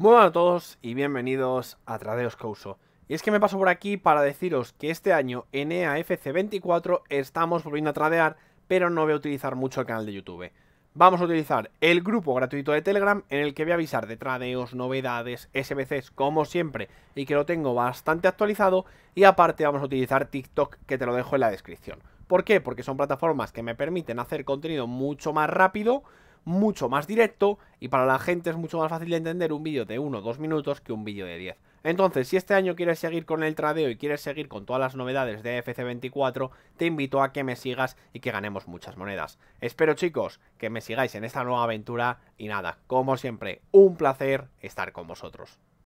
Muy buenas a todos y bienvenidos a Tradeos Couso. Y es que me paso por aquí para deciros que este año en EAFC24 estamos volviendo a tradear, pero no voy a utilizar mucho el canal de YouTube. Vamos a utilizar el grupo gratuito de Telegram en el que voy a avisar de tradeos, novedades, SBCs, como siempre, y que lo tengo bastante actualizado. Y aparte vamos a utilizar TikTok, que te lo dejo en la descripción. ¿Por qué? Porque son plataformas que me permiten hacer contenido mucho más rápido mucho más directo y para la gente es mucho más fácil de entender un vídeo de 1 o 2 minutos que un vídeo de 10. Entonces, si este año quieres seguir con el tradeo y quieres seguir con todas las novedades de FC24, te invito a que me sigas y que ganemos muchas monedas. Espero chicos que me sigáis en esta nueva aventura y nada, como siempre, un placer estar con vosotros.